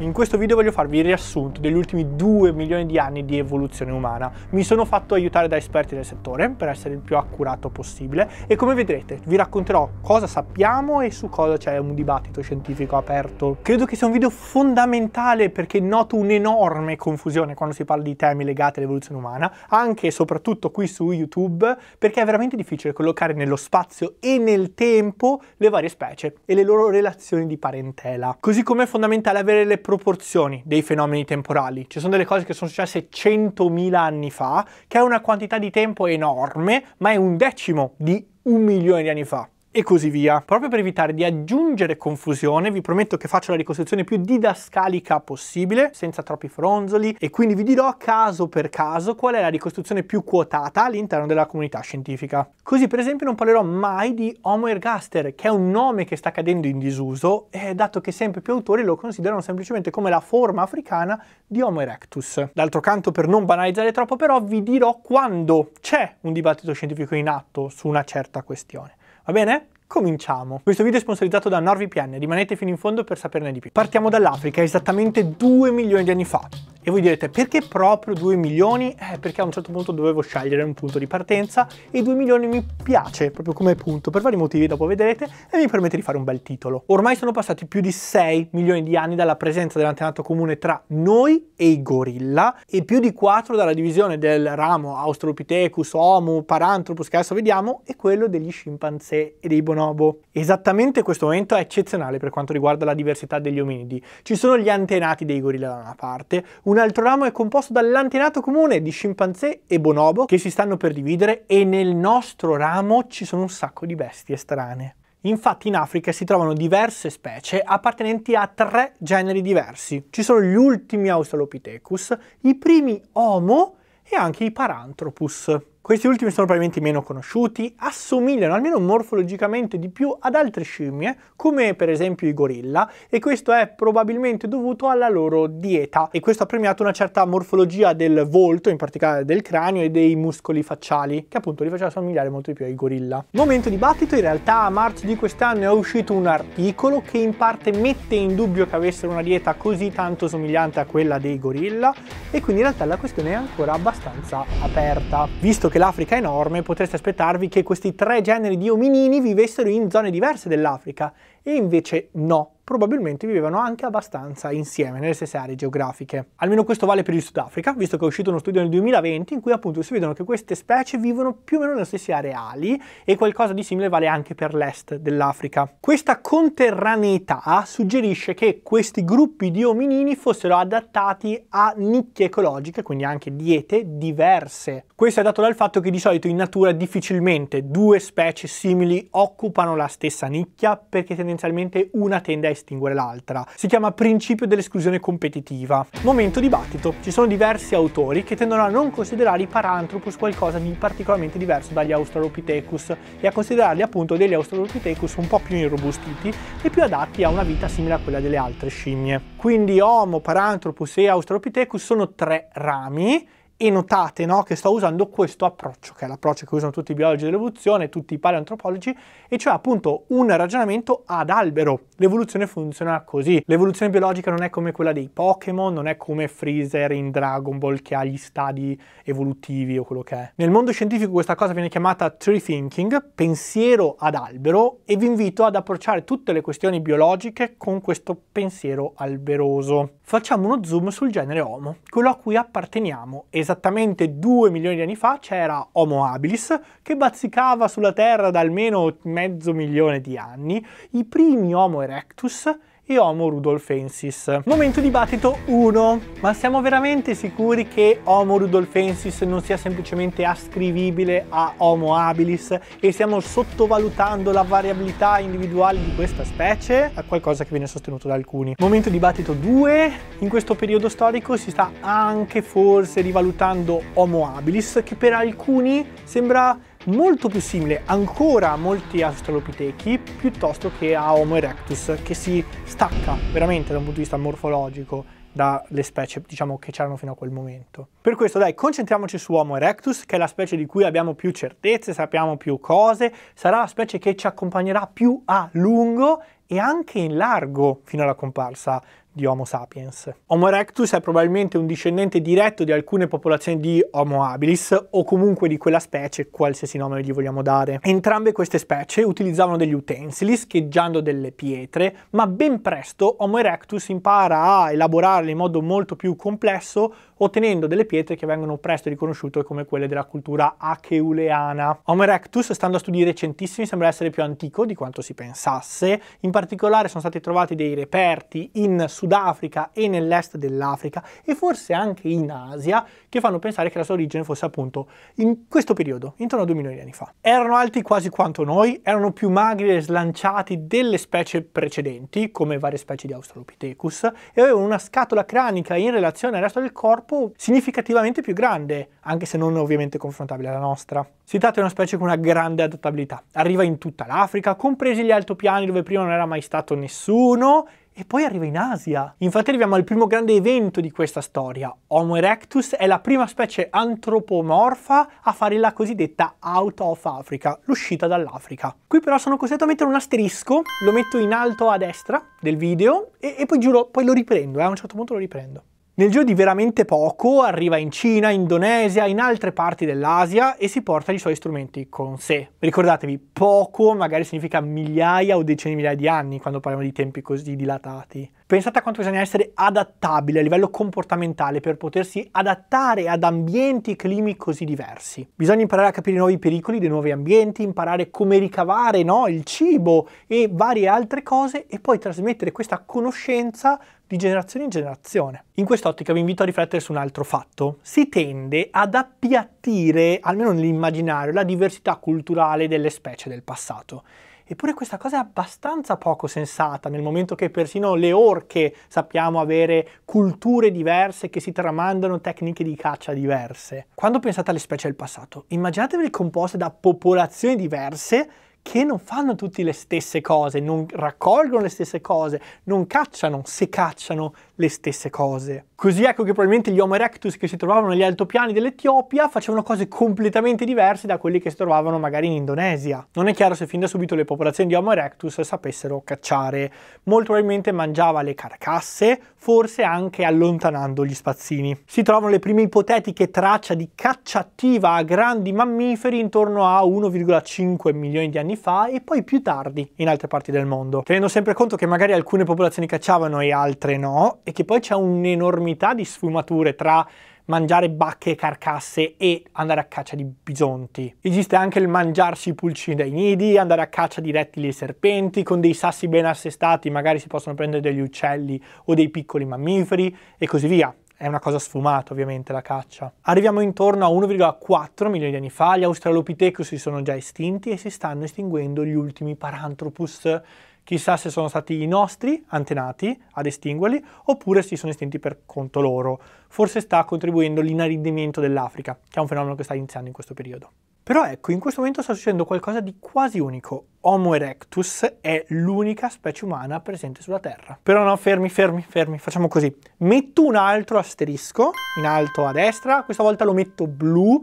In questo video voglio farvi il riassunto degli ultimi 2 milioni di anni di evoluzione umana. Mi sono fatto aiutare da esperti del settore per essere il più accurato possibile e come vedrete vi racconterò cosa sappiamo e su cosa c'è un dibattito scientifico aperto. Credo che sia un video fondamentale perché noto un'enorme confusione quando si parla di temi legati all'evoluzione umana, anche e soprattutto qui su YouTube, perché è veramente difficile collocare nello spazio e nel tempo le varie specie e le loro relazioni di parentela. Così come è fondamentale avere le proporzioni dei fenomeni temporali. Ci sono delle cose che sono successe 100.000 anni fa, che è una quantità di tempo enorme, ma è un decimo di un milione di anni fa e così via. Proprio per evitare di aggiungere confusione vi prometto che faccio la ricostruzione più didascalica possibile, senza troppi fronzoli e quindi vi dirò caso per caso qual è la ricostruzione più quotata all'interno della comunità scientifica. Così per esempio non parlerò mai di Homo ergaster che è un nome che sta cadendo in disuso eh, dato che sempre più autori lo considerano semplicemente come la forma africana di Homo erectus. D'altro canto per non banalizzare troppo però vi dirò quando c'è un dibattito scientifico in atto su una certa questione. Va bene? Cominciamo! Questo video è sponsorizzato da NordVPN, rimanete fino in fondo per saperne di più. Partiamo dall'Africa, esattamente 2 milioni di anni fa. E voi direte perché proprio 2 milioni? Eh, perché a un certo punto dovevo scegliere un punto di partenza e 2 milioni mi piace proprio come punto per vari motivi, dopo vedrete, e mi permette di fare un bel titolo. Ormai sono passati più di 6 milioni di anni dalla presenza dell'antenato comune tra noi e i gorilla e più di 4 dalla divisione del ramo Australopithecus, Homo, Paranthropus che adesso vediamo e quello degli scimpanzé e dei bonobo. Esattamente questo momento è eccezionale per quanto riguarda la diversità degli ominidi. Ci sono gli antenati dei gorilla da una parte, un altro ramo è composto dall'antenato comune di scimpanzé e bonobo che si stanno per dividere e nel nostro ramo ci sono un sacco di bestie strane. Infatti in Africa si trovano diverse specie appartenenti a tre generi diversi. Ci sono gli ultimi Australopithecus, i primi Homo e anche i Paranthropus. Questi ultimi sono probabilmente meno conosciuti, assomigliano almeno morfologicamente di più ad altre scimmie, come per esempio i gorilla, e questo è probabilmente dovuto alla loro dieta. E questo ha premiato una certa morfologia del volto, in particolare del cranio e dei muscoli facciali, che appunto li faceva somigliare molto di più ai gorilla. Momento dibattito, in realtà a marzo di quest'anno è uscito un articolo che in parte mette in dubbio che avessero una dieta così tanto somigliante a quella dei gorilla, e quindi in realtà la questione è ancora abbastanza aperta, visto che l'Africa è enorme, potreste aspettarvi che questi tre generi di ominini vivessero in zone diverse dell'Africa e invece no, probabilmente vivevano anche abbastanza insieme nelle stesse aree geografiche. Almeno questo vale per il Sudafrica, visto che è uscito uno studio nel 2020 in cui appunto si vedono che queste specie vivono più o meno nelle stesse areali e qualcosa di simile vale anche per l'est dell'Africa. Questa conterraneità suggerisce che questi gruppi di ominini fossero adattati a nicchie ecologiche, quindi anche diete diverse. Questo è dato dal fatto che di solito in natura difficilmente due specie simili occupano la stessa nicchia perché tendenzialmente tendenzialmente una tende a estinguere l'altra. Si chiama principio dell'esclusione competitiva. Momento dibattito. Ci sono diversi autori che tendono a non considerare i Paranthropus qualcosa di particolarmente diverso dagli Australopithecus e a considerarli appunto degli Australopithecus un po' più irrobustiti e più adatti a una vita simile a quella delle altre scimmie. Quindi Homo, Paranthropus e Australopithecus sono tre rami e notate no, che sto usando questo approccio, che è l'approccio che usano tutti i biologi dell'evoluzione, tutti i paleantropologi, e cioè appunto un ragionamento ad albero. L'evoluzione funziona così. L'evoluzione biologica non è come quella dei Pokémon, non è come Freezer in Dragon Ball che ha gli stadi evolutivi o quello che è. Nel mondo scientifico questa cosa viene chiamata tree thinking, pensiero ad albero, e vi invito ad approcciare tutte le questioni biologiche con questo pensiero alberoso. Facciamo uno zoom sul genere Homo, quello a cui apparteniamo esattamente esattamente 2 milioni di anni fa c'era Homo habilis che bazzicava sulla Terra da almeno mezzo milione di anni, i primi Homo erectus e Homo rudolfensis. Momento dibattito 1. Ma siamo veramente sicuri che Homo rudolfensis non sia semplicemente ascrivibile a Homo habilis e stiamo sottovalutando la variabilità individuale di questa specie? A qualcosa che viene sostenuto da alcuni. Momento dibattito 2. In questo periodo storico si sta anche forse rivalutando Homo habilis che per alcuni sembra molto più simile ancora a molti australopitechi piuttosto che a Homo erectus che si stacca veramente da un punto di vista morfologico dalle specie diciamo che c'erano fino a quel momento. Per questo dai concentriamoci su Homo erectus che è la specie di cui abbiamo più certezze, sappiamo più cose, sarà la specie che ci accompagnerà più a lungo e anche in largo fino alla comparsa di Homo sapiens. Homo erectus è probabilmente un discendente diretto di alcune popolazioni di Homo habilis o comunque di quella specie, qualsiasi nome gli vogliamo dare. Entrambe queste specie utilizzavano degli utensili scheggiando delle pietre, ma ben presto Homo erectus impara a elaborarle in modo molto più complesso ottenendo delle pietre che vengono presto riconosciute come quelle della cultura acheuleana. Homo erectus, stando a studi recentissimi, sembra essere più antico di quanto si pensasse. In particolare sono stati trovati dei reperti in Sudafrica e nell'est dell'Africa e forse anche in Asia che fanno pensare che la sua origine fosse appunto in questo periodo, intorno a 2 milioni di anni fa. Erano alti quasi quanto noi, erano più magri e slanciati delle specie precedenti, come varie specie di Australopithecus, e avevano una scatola cranica in relazione al resto del corpo purtroppo significativamente più grande, anche se non ovviamente confrontabile alla nostra. Si tratta di una specie con una grande adattabilità. Arriva in tutta l'Africa, compresi gli altopiani dove prima non era mai stato nessuno, e poi arriva in Asia. Infatti arriviamo al primo grande evento di questa storia. Homo erectus è la prima specie antropomorfa a fare la cosiddetta out of Africa, l'uscita dall'Africa. Qui però sono costretto a mettere un asterisco, lo metto in alto a destra del video e, e poi giuro, poi lo riprendo, eh, a un certo punto lo riprendo. Nel giro di veramente poco arriva in Cina, Indonesia, in altre parti dell'Asia e si porta i suoi strumenti con sé. Ricordatevi, poco magari significa migliaia o decine di migliaia di anni quando parliamo di tempi così dilatati. Pensate a quanto bisogna essere adattabile a livello comportamentale per potersi adattare ad ambienti e climi così diversi. Bisogna imparare a capire i nuovi pericoli dei nuovi ambienti, imparare come ricavare no, il cibo e varie altre cose e poi trasmettere questa conoscenza di generazione in generazione. In quest'ottica vi invito a riflettere su un altro fatto. Si tende ad appiattire, almeno nell'immaginario, la diversità culturale delle specie del passato. Eppure questa cosa è abbastanza poco sensata nel momento che persino le orche sappiamo avere culture diverse che si tramandano tecniche di caccia diverse. Quando pensate alle specie del passato, immaginatevi composte da popolazioni diverse che non fanno tutte le stesse cose, non raccolgono le stesse cose, non cacciano se cacciano le stesse cose. Così ecco che probabilmente gli Homo erectus che si trovavano negli altopiani dell'Etiopia facevano cose completamente diverse da quelli che si trovavano magari in Indonesia. Non è chiaro se fin da subito le popolazioni di Homo erectus sapessero cacciare. Molto probabilmente mangiava le carcasse, forse anche allontanando gli spazzini. Si trovano le prime ipotetiche tracce di caccia attiva a grandi mammiferi intorno a 1,5 milioni di anni anni fa e poi più tardi in altre parti del mondo, tenendo sempre conto che magari alcune popolazioni cacciavano e altre no, e che poi c'è un'enormità di sfumature tra mangiare bacche e carcasse e andare a caccia di bisonti. Esiste anche il mangiarsi i pulcini dai nidi, andare a caccia di rettili e serpenti, con dei sassi ben assestati magari si possono prendere degli uccelli o dei piccoli mammiferi e così via. È una cosa sfumata ovviamente la caccia. Arriviamo intorno a 1,4 milioni di anni fa, gli Australopithecus si sono già estinti e si stanno estinguendo gli ultimi Paranthropus chissà se sono stati i nostri antenati ad estinguerli oppure si sono estinti per conto loro. Forse sta contribuendo l'inaridimento dell'Africa, che è un fenomeno che sta iniziando in questo periodo. Però ecco, in questo momento sta succedendo qualcosa di quasi unico. Homo erectus è l'unica specie umana presente sulla Terra. Però no, fermi, fermi, fermi, facciamo così. Metto un altro asterisco in alto a destra, questa volta lo metto blu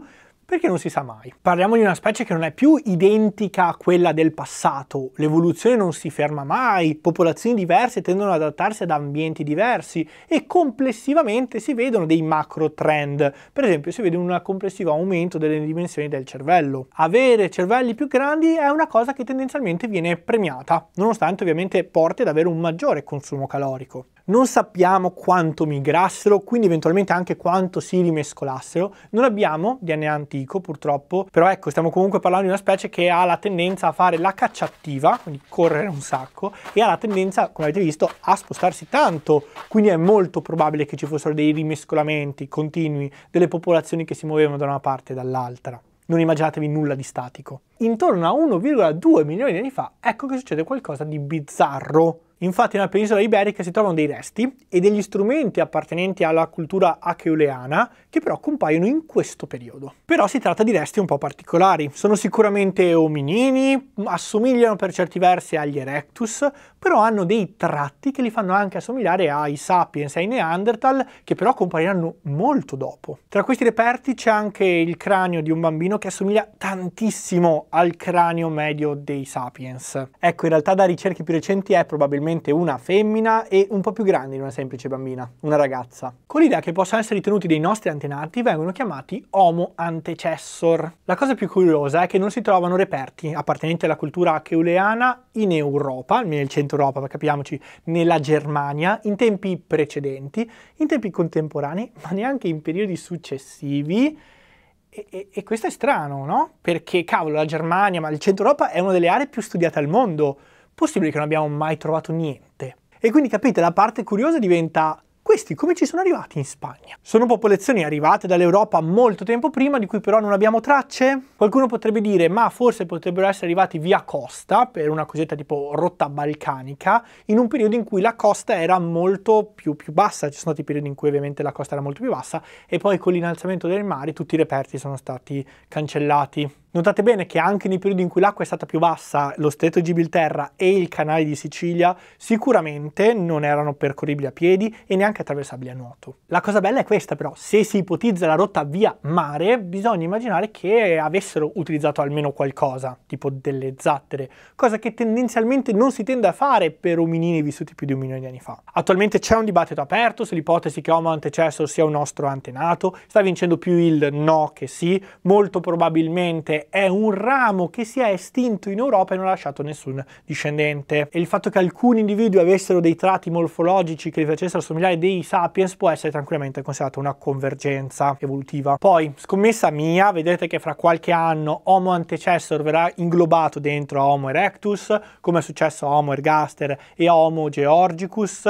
perché non si sa mai. Parliamo di una specie che non è più identica a quella del passato, l'evoluzione non si ferma mai, popolazioni diverse tendono ad adattarsi ad ambienti diversi e complessivamente si vedono dei macro trend, per esempio si vede un complessivo aumento delle dimensioni del cervello. Avere cervelli più grandi è una cosa che tendenzialmente viene premiata, nonostante ovviamente porti ad avere un maggiore consumo calorico non sappiamo quanto migrassero, quindi eventualmente anche quanto si rimescolassero. Non abbiamo DNA antico purtroppo, però ecco, stiamo comunque parlando di una specie che ha la tendenza a fare la caccia attiva, quindi correre un sacco, e ha la tendenza, come avete visto, a spostarsi tanto, quindi è molto probabile che ci fossero dei rimescolamenti continui delle popolazioni che si muovevano da una parte e dall'altra non immaginatevi nulla di statico. Intorno a 1,2 milioni di anni fa, ecco che succede qualcosa di bizzarro. Infatti nella penisola iberica si trovano dei resti e degli strumenti appartenenti alla cultura acheuleana che però compaiono in questo periodo. Però si tratta di resti un po' particolari. Sono sicuramente ominini, assomigliano per certi versi agli Erectus, però hanno dei tratti che li fanno anche assomigliare ai Sapiens e ai Neanderthal, che però compariranno molto dopo. Tra questi reperti c'è anche il cranio di un bambino che assomiglia tantissimo al cranio medio dei Sapiens. Ecco, in realtà da ricerche più recenti è probabilmente una femmina e un po' più grande di una semplice bambina, una ragazza. Con l'idea che possano essere ritenuti dei nostri antichi antenati vengono chiamati Homo antecessor. La cosa più curiosa è che non si trovano reperti appartenenti alla cultura acheuleana in Europa, almeno nel centro Europa, per capiamoci, nella Germania, in tempi precedenti, in tempi contemporanei, ma neanche in periodi successivi. E, e, e questo è strano, no? Perché, cavolo, la Germania, ma il centro Europa è una delle aree più studiate al mondo. Possibile che non abbiamo mai trovato niente. E quindi capite, la parte curiosa diventa questi come ci sono arrivati in Spagna? Sono popolazioni arrivate dall'Europa molto tempo prima, di cui però non abbiamo tracce? Qualcuno potrebbe dire, ma forse potrebbero essere arrivati via costa, per una cosetta tipo rotta balcanica, in un periodo in cui la costa era molto più, più bassa, ci sono stati periodi in cui ovviamente la costa era molto più bassa, e poi con l'innalzamento del mare tutti i reperti sono stati cancellati. Notate bene che anche nei periodi in cui l'acqua è stata più bassa, lo stretto di Gibilterra e il canale di Sicilia sicuramente non erano percorribili a piedi e neanche attraversabili a nuoto. La cosa bella è questa però, se si ipotizza la rotta via mare, bisogna immaginare che avessero utilizzato almeno qualcosa, tipo delle zattere, cosa che tendenzialmente non si tende a fare per ominini vissuti più di un milione di anni fa. Attualmente c'è un dibattito aperto sull'ipotesi che Homo antecessor sia un nostro antenato, sta vincendo più il no che sì, molto probabilmente è un ramo che si è estinto in Europa e non ha lasciato nessun discendente. E il fatto che alcuni individui avessero dei tratti morfologici che li facessero somigliare a dei sapiens può essere tranquillamente considerato una convergenza evolutiva. Poi, scommessa mia, vedrete che fra qualche anno Homo antecessor verrà inglobato dentro Homo erectus, come è successo a Homo ergaster e a Homo georgicus,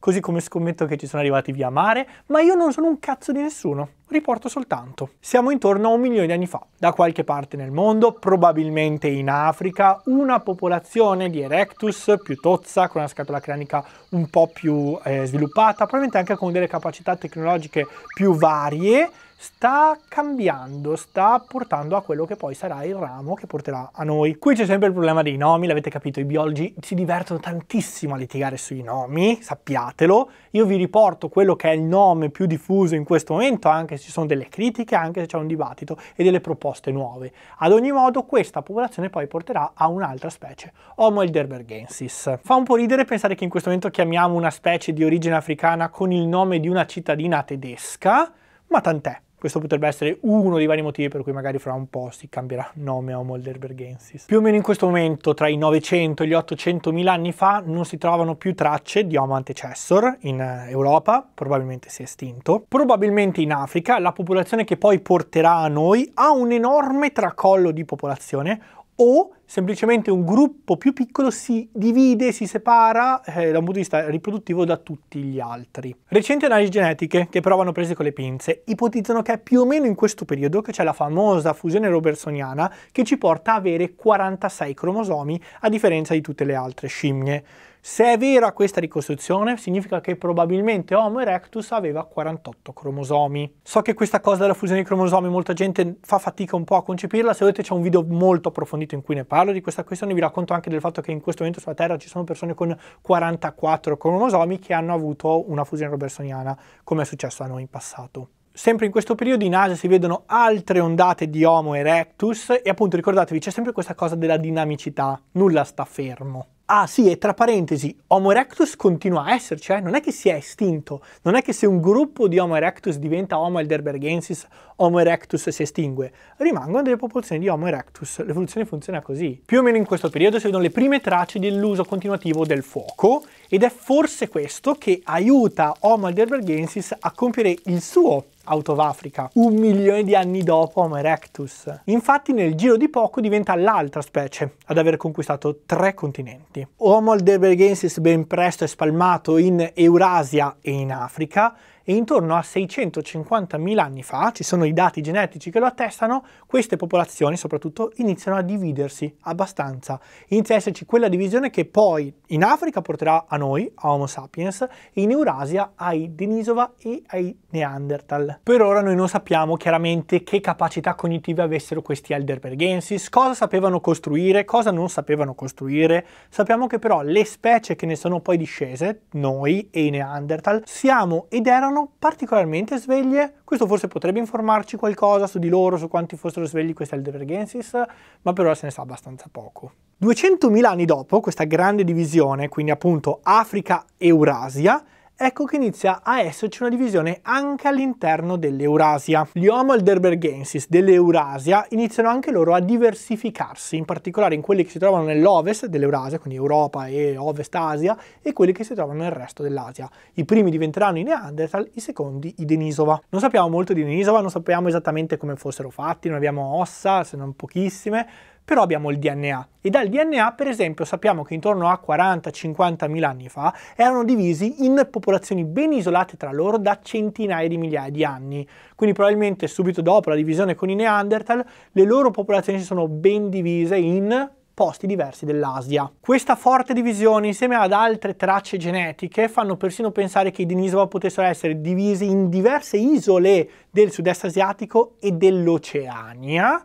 così come scommetto che ci sono arrivati via mare, ma io non sono un cazzo di nessuno, riporto soltanto. Siamo intorno a un milione di anni fa, da qualche parte nel mondo, probabilmente in Africa, una popolazione di Erectus più tozza, con una scatola cranica un po' più eh, sviluppata, probabilmente anche con delle capacità tecnologiche più varie, sta cambiando, sta portando a quello che poi sarà il ramo che porterà a noi. Qui c'è sempre il problema dei nomi, l'avete capito, i biologi si divertono tantissimo a litigare sui nomi, sappiatelo. Io vi riporto quello che è il nome più diffuso in questo momento, anche se ci sono delle critiche, anche se c'è un dibattito e delle proposte nuove. Ad ogni modo questa popolazione poi porterà a un'altra specie, Homo heidelbergensis. Fa un po' ridere pensare che in questo momento chiamiamo una specie di origine africana con il nome di una cittadina tedesca, ma tant'è. Questo potrebbe essere uno dei vari motivi per cui magari fra un po' si cambierà nome a Molderbergensis. Più o meno in questo momento, tra i 900 e gli 800 mila anni fa, non si trovano più tracce di Homo antecessor in eh, Europa, probabilmente si è estinto. Probabilmente in Africa la popolazione che poi porterà a noi ha un enorme tracollo di popolazione o semplicemente un gruppo più piccolo si divide, si separa eh, da un punto di vista riproduttivo da tutti gli altri. Recenti analisi genetiche, che però vanno prese con le pinze, ipotizzano che è più o meno in questo periodo che c'è la famosa fusione robertsoniana che ci porta a avere 46 cromosomi a differenza di tutte le altre scimmie. Se è vera questa ricostruzione, significa che probabilmente Homo erectus aveva 48 cromosomi. So che questa cosa della fusione di cromosomi molta gente fa fatica un po' a concepirla, se volete c'è un video molto approfondito in cui ne parlo di questa questione, vi racconto anche del fatto che in questo momento sulla Terra ci sono persone con 44 cromosomi che hanno avuto una fusione robertsoniana, come è successo a noi in passato. Sempre in questo periodo in Asia si vedono altre ondate di Homo erectus e appunto ricordatevi c'è sempre questa cosa della dinamicità, nulla sta fermo. Ah sì, e tra parentesi, Homo erectus continua a esserci, eh? non è che si è estinto, non è che se un gruppo di Homo erectus diventa Homo elderbergensis, Homo erectus si estingue, rimangono delle popolazioni di Homo erectus, l'evoluzione funziona così. Più o meno in questo periodo si vedono le prime tracce dell'uso continuativo del fuoco ed è forse questo che aiuta Homo elderbergensis a compiere il suo Out of Africa, un milione di anni dopo Homo erectus. Infatti nel giro di poco diventa l'altra specie ad aver conquistato tre continenti. Homo aldebergensis ben presto è spalmato in Eurasia e in Africa e intorno a 650.000 anni fa, ci sono i dati genetici che lo attestano, queste popolazioni soprattutto iniziano a dividersi abbastanza. Inizia a esserci quella divisione che poi in Africa porterà a noi, a Homo sapiens, e in Eurasia ai Denisova e ai Neanderthal. Per ora noi non sappiamo chiaramente che capacità cognitive avessero questi Elderbergensis, cosa sapevano costruire, cosa non sapevano costruire. Sappiamo che però le specie che ne sono poi discese, noi e i Neanderthal, siamo ed erano erano particolarmente sveglie, questo forse potrebbe informarci qualcosa su di loro, su quanti fossero svegli questi Aldevergensis, ma per ora se ne sa abbastanza poco. 200.000 anni dopo questa grande divisione, quindi appunto Africa-Eurasia, ecco che inizia a esserci una divisione anche all'interno dell'Eurasia. Gli Homo elderbergensis dell'Eurasia iniziano anche loro a diversificarsi, in particolare in quelli che si trovano nell'ovest dell'Eurasia, quindi Europa e ovest Asia, e quelli che si trovano nel resto dell'Asia. I primi diventeranno i Neanderthal, i secondi i Denisova. Non sappiamo molto di Denisova, non sappiamo esattamente come fossero fatti, non abbiamo ossa, se non pochissime, però abbiamo il DNA e dal DNA per esempio sappiamo che intorno a 40-50 mila anni fa erano divisi in popolazioni ben isolate tra loro da centinaia di migliaia di anni, quindi probabilmente subito dopo la divisione con i Neanderthal le loro popolazioni si sono ben divise in posti diversi dell'Asia. Questa forte divisione insieme ad altre tracce genetiche fanno persino pensare che i Denisova potessero essere divisi in diverse isole del sud-est asiatico e dell'Oceania,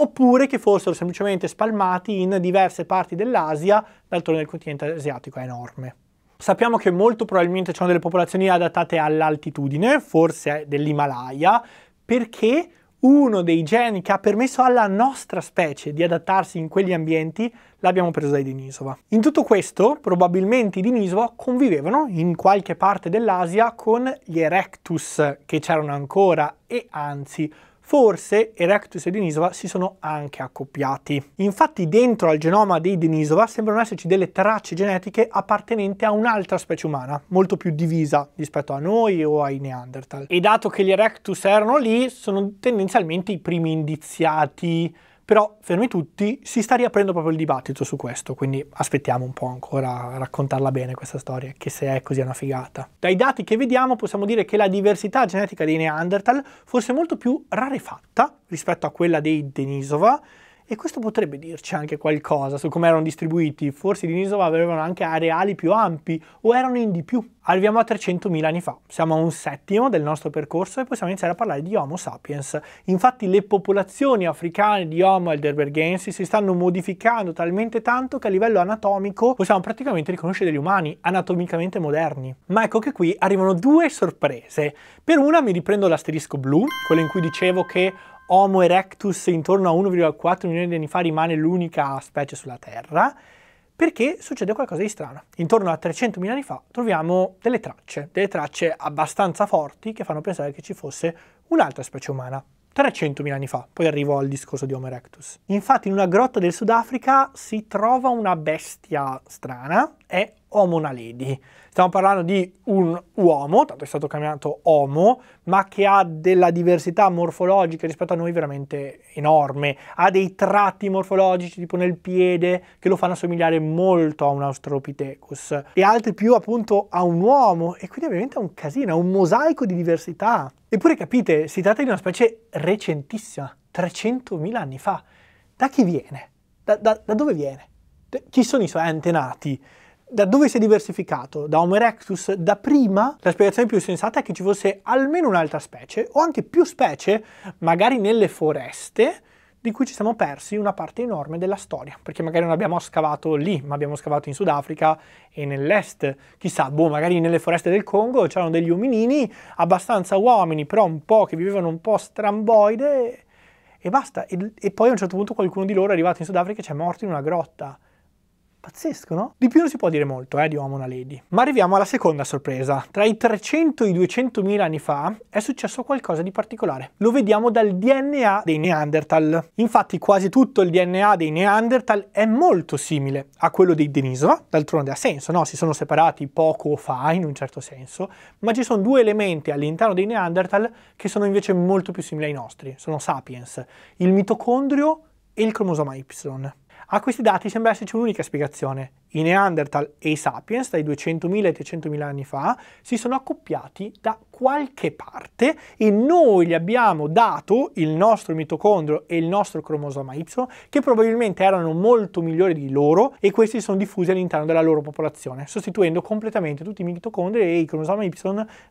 oppure che fossero semplicemente spalmati in diverse parti dell'Asia, d'altronde il continente asiatico è enorme. Sappiamo che molto probabilmente ci sono delle popolazioni adattate all'altitudine, forse dell'Himalaya, perché uno dei geni che ha permesso alla nostra specie di adattarsi in quegli ambienti l'abbiamo preso dai Denisova. In tutto questo, probabilmente i Denisova convivevano in qualche parte dell'Asia con gli Erectus che c'erano ancora e anzi Forse Erectus e Denisova si sono anche accoppiati. Infatti dentro al genoma dei Denisova sembrano esserci delle tracce genetiche appartenenti a un'altra specie umana, molto più divisa rispetto a noi o ai Neanderthal. E dato che gli Erectus erano lì, sono tendenzialmente i primi indiziati però fermi tutti, si sta riaprendo proprio il dibattito su questo, quindi aspettiamo un po' ancora a raccontarla bene questa storia, che se è così è una figata. Dai dati che vediamo possiamo dire che la diversità genetica dei Neanderthal fosse molto più rarefatta rispetto a quella dei Denisova, e questo potrebbe dirci anche qualcosa su come erano distribuiti, forse i Denisova avevano anche areali più ampi o erano in di più. Arriviamo a 300.000 anni fa, siamo a un settimo del nostro percorso e possiamo iniziare a parlare di Homo sapiens. Infatti le popolazioni africane di Homo heidelbergensis si stanno modificando talmente tanto che a livello anatomico possiamo praticamente riconoscere degli umani anatomicamente moderni. Ma ecco che qui arrivano due sorprese. Per una mi riprendo l'asterisco blu, quello in cui dicevo che Homo erectus intorno a 1,4 milioni di anni fa rimane l'unica specie sulla Terra, perché succede qualcosa di strano. Intorno a 300 300.000 anni fa troviamo delle tracce, delle tracce abbastanza forti che fanno pensare che ci fosse un'altra specie umana. 300 300.000 anni fa, poi arrivo al discorso di Homo erectus. Infatti in una grotta del Sudafrica si trova una bestia strana, è Homo Naledi. Stiamo parlando di un uomo, tanto è stato chiamato Homo, ma che ha della diversità morfologica rispetto a noi veramente enorme. Ha dei tratti morfologici, tipo nel piede, che lo fanno assomigliare molto a un Australopithecus, e altri più appunto a un uomo. E quindi ovviamente è un casino, è un mosaico di diversità. Eppure capite, si tratta di una specie recentissima, 300.000 anni fa. Da chi viene? Da, da, da dove viene? Chi sono i suoi antenati? Da dove si è diversificato? Da Homo erectus? Da prima la spiegazione più sensata è che ci fosse almeno un'altra specie o anche più specie, magari nelle foreste, di cui ci siamo persi una parte enorme della storia, perché magari non abbiamo scavato lì, ma abbiamo scavato in Sudafrica e nell'est, chissà, boh, magari nelle foreste del Congo c'erano degli ominini abbastanza uomini, però un po' che vivevano un po' stramboide e basta. E, e poi a un certo punto qualcuno di loro è arrivato in Sudafrica e ci è morto in una grotta. Pazzesco, no? Di più non si può dire molto, eh, di Uomo una Lady. Ma arriviamo alla seconda sorpresa. Tra i 300 e i 200.000 anni fa è successo qualcosa di particolare. Lo vediamo dal DNA dei Neanderthal. Infatti quasi tutto il DNA dei Neanderthal è molto simile a quello dei Denisova, d'altronde ha senso, no? Si sono separati poco fa, in un certo senso, ma ci sono due elementi all'interno dei Neanderthal che sono invece molto più simili ai nostri, sono sapiens, il mitocondrio e il cromosoma Y. A questi dati sembra esserci un'unica spiegazione. I Neanderthal e i Sapiens, dai 200.000 e 300.000 anni fa, si sono accoppiati da qualche parte e noi gli abbiamo dato il nostro mitocondrio e il nostro cromosoma Y, che probabilmente erano molto migliori di loro e questi sono diffusi all'interno della loro popolazione, sostituendo completamente tutti i mitocondri e i cromosoma Y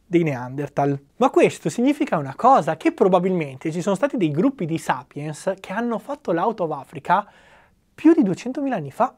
dei Neanderthal. Ma questo significa una cosa, che probabilmente ci sono stati dei gruppi di Sapiens che hanno fatto l'Out of Africa più di 200.000 anni fa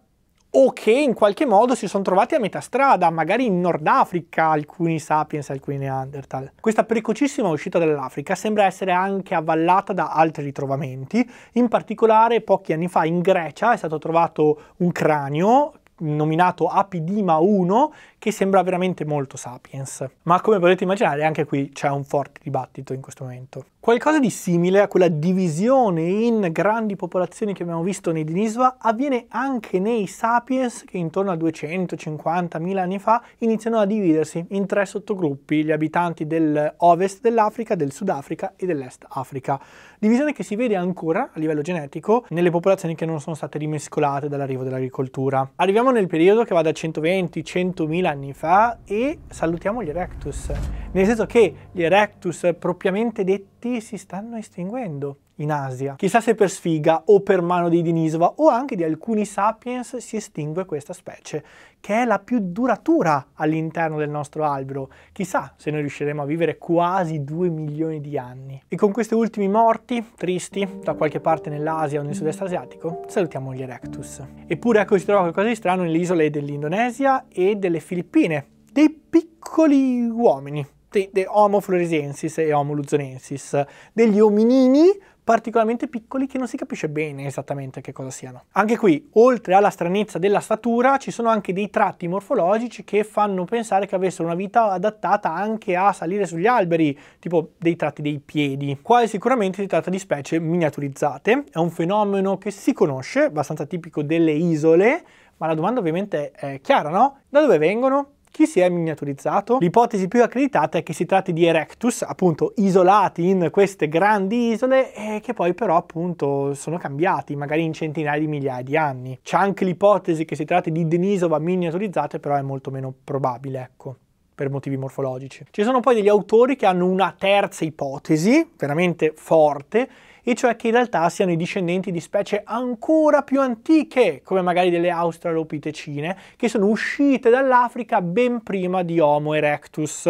o che in qualche modo si sono trovati a metà strada, magari in Nord Africa alcuni sapiens, alcuni Neanderthal. Questa precocissima uscita dall'Africa sembra essere anche avvallata da altri ritrovamenti, in particolare pochi anni fa in Grecia è stato trovato un cranio nominato Apidima 1 che sembra veramente molto Sapiens. Ma come potete immaginare anche qui c'è un forte dibattito in questo momento. Qualcosa di simile a quella divisione in grandi popolazioni che abbiamo visto nei Dinisva avviene anche nei Sapiens che intorno a 250.000 anni fa iniziano a dividersi in tre sottogruppi, gli abitanti dell'ovest dell'Africa, del Sudafrica e dell'Est Africa. Divisione che si vede ancora a livello genetico nelle popolazioni che non sono state rimescolate dall'arrivo dell'agricoltura. Arriviamo siamo nel periodo che va da 120, 100.000 anni fa e salutiamo gli Erectus, nel senso che gli Erectus propriamente detti si stanno estinguendo in Asia. Chissà se per sfiga o per mano di Dinisova o anche di alcuni sapiens si estingue questa specie, che è la più duratura all'interno del nostro albero. Chissà se noi riusciremo a vivere quasi 2 milioni di anni. E con questi ultimi morti, tristi, da qualche parte nell'Asia o nel sud-est asiatico, salutiamo gli Erectus. Eppure ecco si trova qualcosa di strano nelle isole dell'Indonesia e delle Filippine, dei piccoli uomini, dei, dei Homo floresiensis e Homo luzonensis, degli ominini particolarmente piccoli che non si capisce bene esattamente che cosa siano. Anche qui, oltre alla stranezza della statura, ci sono anche dei tratti morfologici che fanno pensare che avessero una vita adattata anche a salire sugli alberi, tipo dei tratti dei piedi. Qua sicuramente si tratta di specie miniaturizzate, è un fenomeno che si conosce, abbastanza tipico delle isole, ma la domanda ovviamente è chiara, no? Da dove vengono? chi si è miniaturizzato? L'ipotesi più accreditata è che si tratti di Erectus, appunto isolati in queste grandi isole e che poi però appunto sono cambiati, magari in centinaia di migliaia di anni. C'è anche l'ipotesi che si tratti di Denisova miniaturizzata, però è molto meno probabile, ecco per motivi morfologici. Ci sono poi degli autori che hanno una terza ipotesi, veramente forte, e cioè che in realtà siano i discendenti di specie ancora più antiche, come magari delle australopitecine, che sono uscite dall'Africa ben prima di Homo erectus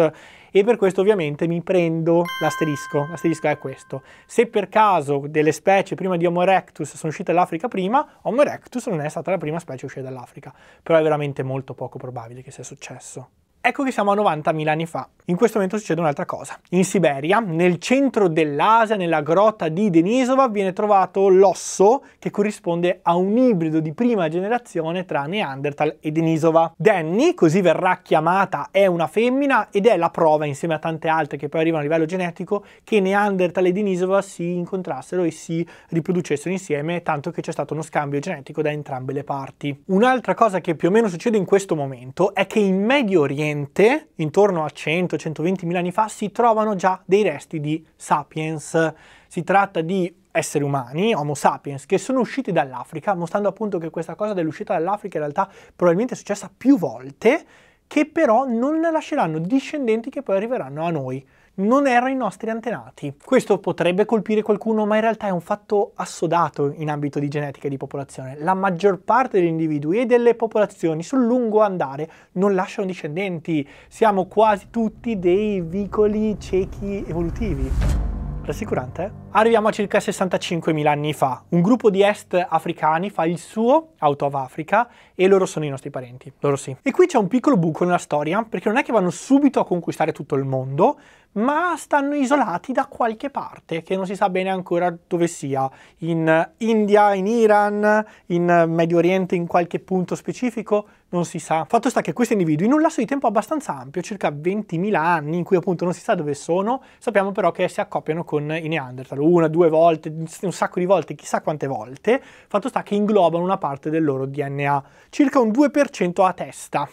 e per questo ovviamente mi prendo l'asterisco, l'asterisco è questo. Se per caso delle specie prima di Homo erectus sono uscite dall'Africa prima, Homo erectus non è stata la prima specie uscita dall'Africa, però è veramente molto poco probabile che sia successo. Ecco che siamo a 90.000 anni fa. In questo momento succede un'altra cosa. In Siberia, nel centro dell'Asia, nella grotta di Denisova, viene trovato l'osso che corrisponde a un ibrido di prima generazione tra Neanderthal e Denisova. Danny, così verrà chiamata, è una femmina ed è la prova, insieme a tante altre che poi arrivano a livello genetico, che Neanderthal e Denisova si incontrassero e si riproducessero insieme, tanto che c'è stato uno scambio genetico da entrambe le parti. Un'altra cosa che più o meno succede in questo momento è che in Medio Oriente probabilmente intorno a 100-120 mila anni fa si trovano già dei resti di sapiens. Si tratta di esseri umani, Homo sapiens, che sono usciti dall'Africa, mostrando appunto che questa cosa dell'uscita dall'Africa in realtà probabilmente è successa più volte, che però non lasceranno discendenti che poi arriveranno a noi non erano i nostri antenati. Questo potrebbe colpire qualcuno, ma in realtà è un fatto assodato in ambito di genetica e di popolazione. La maggior parte degli individui e delle popolazioni sul lungo andare non lasciano discendenti, siamo quasi tutti dei vicoli ciechi evolutivi. Rassicurante? Arriviamo a circa 65.000 anni fa. Un gruppo di est africani fa il suo, out of Africa, e loro sono i nostri parenti, loro sì. E qui c'è un piccolo buco nella storia, perché non è che vanno subito a conquistare tutto il mondo, ma stanno isolati da qualche parte che non si sa bene ancora dove sia, in India, in Iran, in Medio Oriente, in qualche punto specifico, non si sa. Fatto sta che questi individui in un lasso di tempo abbastanza ampio, circa 20.000 anni, in cui appunto non si sa dove sono, sappiamo però che si accoppiano con i Neanderthal, una, due volte, un sacco di volte, chissà quante volte, fatto sta che inglobano una parte del loro DNA circa un 2% a testa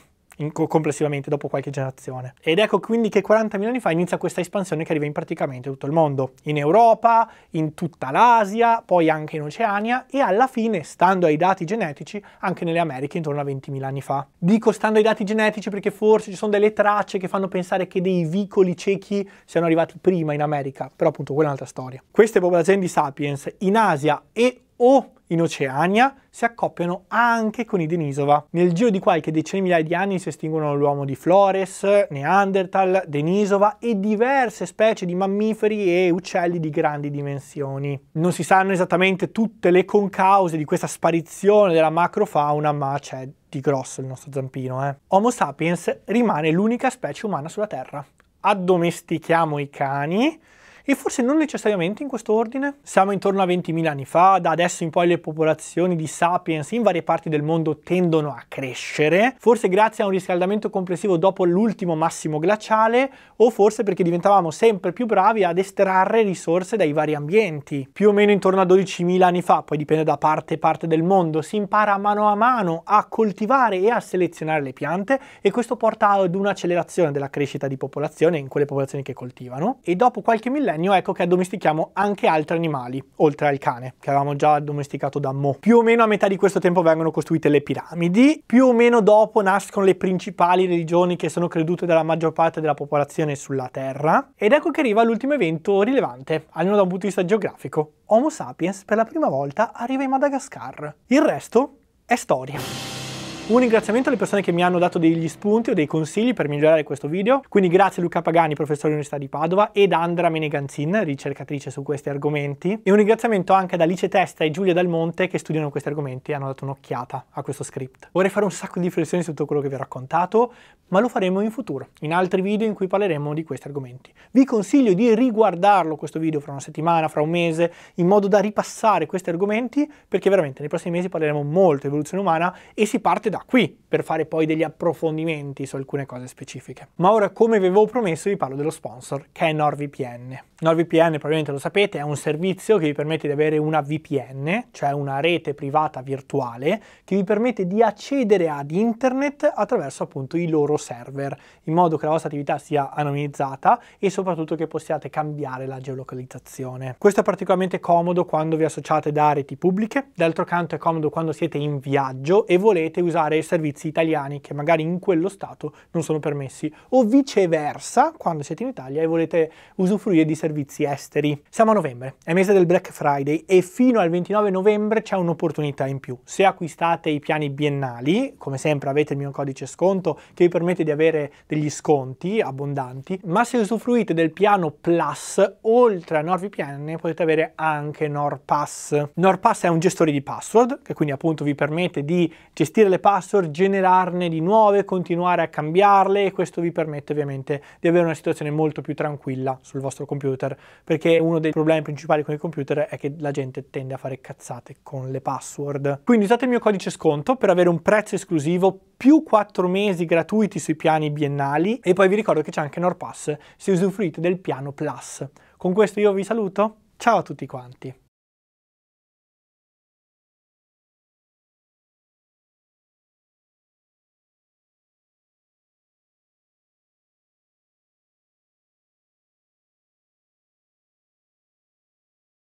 complessivamente dopo qualche generazione. Ed ecco quindi che 40.000 anni fa inizia questa espansione che arriva in praticamente tutto il mondo, in Europa, in tutta l'Asia, poi anche in Oceania e alla fine, stando ai dati genetici, anche nelle Americhe intorno a 20.000 anni fa. Dico stando ai dati genetici perché forse ci sono delle tracce che fanno pensare che dei vicoli ciechi siano arrivati prima in America, però appunto quella è un'altra storia. Queste popolazioni di sapiens in Asia e o in Oceania si accoppiano anche con i Denisova. Nel giro di qualche decina migliaia di anni si estinguono l'uomo di Flores, Neanderthal, Denisova e diverse specie di mammiferi e uccelli di grandi dimensioni. Non si sanno esattamente tutte le concause di questa sparizione della macrofauna, ma c'è di grosso il nostro zampino. Eh. Homo sapiens rimane l'unica specie umana sulla Terra. Addomestichiamo i cani, e forse non necessariamente in questo ordine. Siamo intorno a 20.000 anni fa, da adesso in poi le popolazioni di sapiens in varie parti del mondo tendono a crescere, forse grazie a un riscaldamento complessivo dopo l'ultimo massimo glaciale o forse perché diventavamo sempre più bravi ad estrarre risorse dai vari ambienti. Più o meno intorno a 12.000 anni fa, poi dipende da parte e parte del mondo, si impara mano a mano a coltivare e a selezionare le piante e questo porta ad un'accelerazione della crescita di popolazione in quelle popolazioni che coltivano e dopo qualche millennio decennio ecco che addomestichiamo anche altri animali, oltre al cane, che avevamo già addomesticato da Mo. Più o meno a metà di questo tempo vengono costruite le piramidi, più o meno dopo nascono le principali religioni che sono credute dalla maggior parte della popolazione sulla Terra, ed ecco che arriva l'ultimo evento rilevante, almeno da un punto di vista geografico. Homo sapiens per la prima volta arriva in Madagascar. Il resto è storia. Un ringraziamento alle persone che mi hanno dato degli spunti o dei consigli per migliorare questo video, quindi grazie a Luca Pagani, professore dell'Università di Padova, ed Andra Meneganzin, ricercatrice su questi argomenti, e un ringraziamento anche ad Alice Testa e Giulia Dal Monte che studiano questi argomenti e hanno dato un'occhiata a questo script. Vorrei fare un sacco di riflessioni su tutto quello che vi ho raccontato, ma lo faremo in futuro, in altri video in cui parleremo di questi argomenti. Vi consiglio di riguardarlo questo video fra una settimana, fra un mese, in modo da ripassare questi argomenti, perché veramente nei prossimi mesi parleremo molto di evoluzione umana e si parte da da qui per fare poi degli approfondimenti su alcune cose specifiche. Ma ora, come vi avevo promesso, vi parlo dello sponsor che è NordVPN. NordVPN probabilmente lo sapete, è un servizio che vi permette di avere una VPN, cioè una rete privata virtuale, che vi permette di accedere ad internet attraverso appunto i loro server, in modo che la vostra attività sia anonimizzata e soprattutto che possiate cambiare la geolocalizzazione. Questo è particolarmente comodo quando vi associate da reti pubbliche, d'altro canto è comodo quando siete in viaggio e volete usare servizi italiani che magari in quello stato non sono permessi, o viceversa quando siete in Italia e volete usufruire di servizi servizi esteri. Siamo a novembre, è mese del Black Friday e fino al 29 novembre c'è un'opportunità in più. Se acquistate i piani biennali, come sempre avete il mio codice sconto che vi permette di avere degli sconti abbondanti, ma se usufruite del piano Plus, oltre a NordVPN potete avere anche NordPass. NordPass è un gestore di password che quindi appunto vi permette di gestire le password, generarne di nuove, continuare a cambiarle e questo vi permette ovviamente di avere una situazione molto più tranquilla sul vostro computer computer, perché uno dei problemi principali con i computer è che la gente tende a fare cazzate con le password. Quindi usate il mio codice sconto per avere un prezzo esclusivo più 4 mesi gratuiti sui piani biennali e poi vi ricordo che c'è anche NordPass se usufruite del piano Plus. Con questo io vi saluto, ciao a tutti quanti!